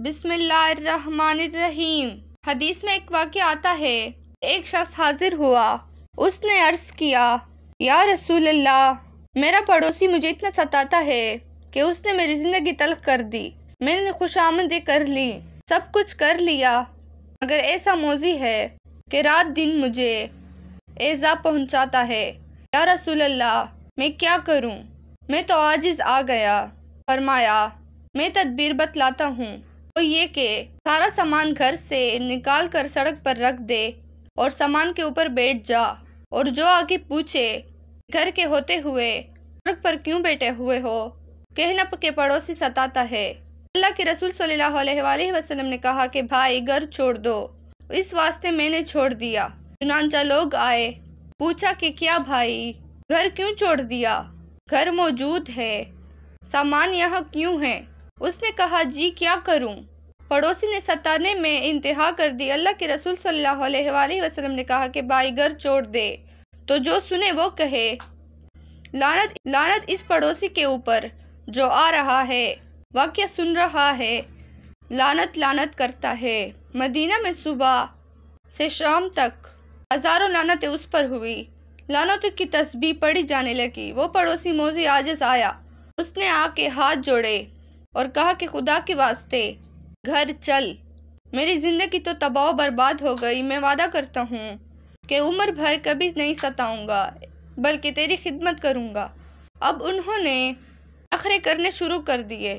बिस्मिल्लाम हदीस में एक वाक्य आता है एक शख्स हाजिर हुआ उसने अर्ज किया या रसूल अल्लाह मेरा पड़ोसी मुझे इतना सताता है कि उसने मेरी ज़िंदगी तलख कर दी मैंने खुश आमदे कर ली सब कुछ कर लिया मगर ऐसा मोजी है कि रात दिन मुझे ऐजा पहुंचाता है या रसूल अल्लाह मैं क्या करूं? मैं तो आजिज़ आ गया फरमाया मैं तदबीर बतलाता हूँ तो ये कि सारा सामान घर से निकाल कर सड़क पर रख दे और सामान के ऊपर बैठ जा और जो आगे पूछे घर के होते हुए सड़क पर क्यों बैठे हुए हो कहना के पड़ोसी सताता है अल्लाह के रसूल सल्लल्लाहु वसल्लम ने कहा कि भाई घर छोड़ दो इस वास्ते मैंने छोड़ दिया चुनाचा लोग आए पूछा कि क्या भाई घर क्यों छोड़ दिया घर मौजूद है सामान यहाँ क्यों है उसने कहा जी क्या करूं? पड़ोसी ने सताने में इंतहा कर दी अल्लाह के रसूल सल्लल्लाहु अलैहि वसल्लम ने कहा कि घर छोड़ दे तो जो सुने वो कहे लानत लानत इस पड़ोसी के ऊपर जो आ रहा है वाक्य सुन रहा है लानत लानत करता है मदीना में सुबह से शाम तक हज़ारों लानतें उस पर हुई लानत की तस्बी पड़ी जाने लगी वो पड़ोसी मोजी आजस आया उसने आके हाथ जोड़े और कहा कि खुदा के वास्ते घर चल मेरी ज़िंदगी तो तबाह बर्बाद हो गई मैं वादा करता हूँ कि उम्र भर कभी नहीं सताऊंगा बल्कि तेरी खिदमत करूँगा अब उन्होंने अखरे करने शुरू कर दिए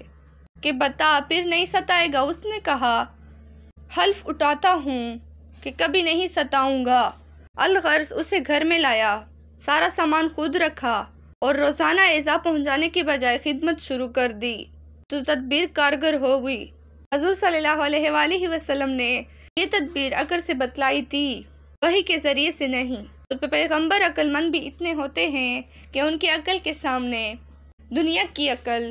कि बता फिर नहीं सताएगा उसने कहा हल्फ उठाता हूँ कि कभी नहीं सताऊंगा अलगर्ज उसे घर में लाया सारा सामान खुद रखा और रोज़ाना ऐज़ा पहुंचाने के बजाय खिदमत शुरू कर दी तो तदबीर कारगर हो हुई हजूर सल्लाम ने ये तदबीर अकर से बतलाई थी वही के ज़रिए से नहीं तो पैगम्बर अक्लमंद भी इतने होते हैं कि उनकी अकल के सामने दुनिया की अकल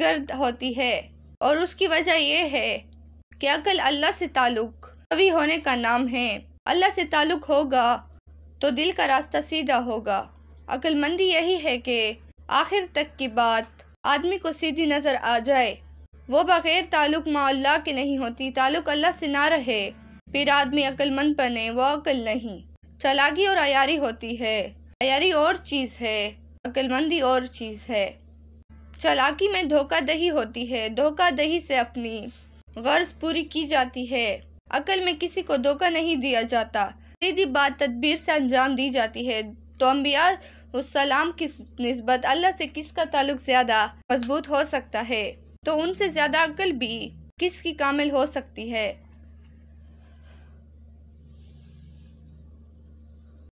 गर्द होती है और उसकी वजह यह है कि अकल अल्लाह से ताल्लुक़ कभी होने का नाम है अल्लाह से ताल्लुक़ होगा तो दिल का रास्ता सीधा होगा अक्लमंदी यही है कि आखिर तक की बात आदमी को सीधी नज़र आ जाए वो बगैर ताल्लुक माल्ला के नहीं होती ताल्लुक अल्लाह से ना रहे फिर आदमी अक्लमंद बने वो अक्ल नहीं चलागी और अयारी होती है अयारी और चीज़ है अक्लमंदी और चीज़ है चलाकी में धोखा दही होती है धोखा दही से अपनी गर्ज पूरी की जाती है अकल में किसी को धोखा नहीं दिया जाता सीधी बात तदबीर से अंजाम दी जाती है तो अम्बिया सलाम की नस्बत अल्लाह से किसका ताल्लुक ज़्यादा मजबूत हो सकता है तो उनसे ज़्यादा अकल भी किसकी कामिल हो सकती है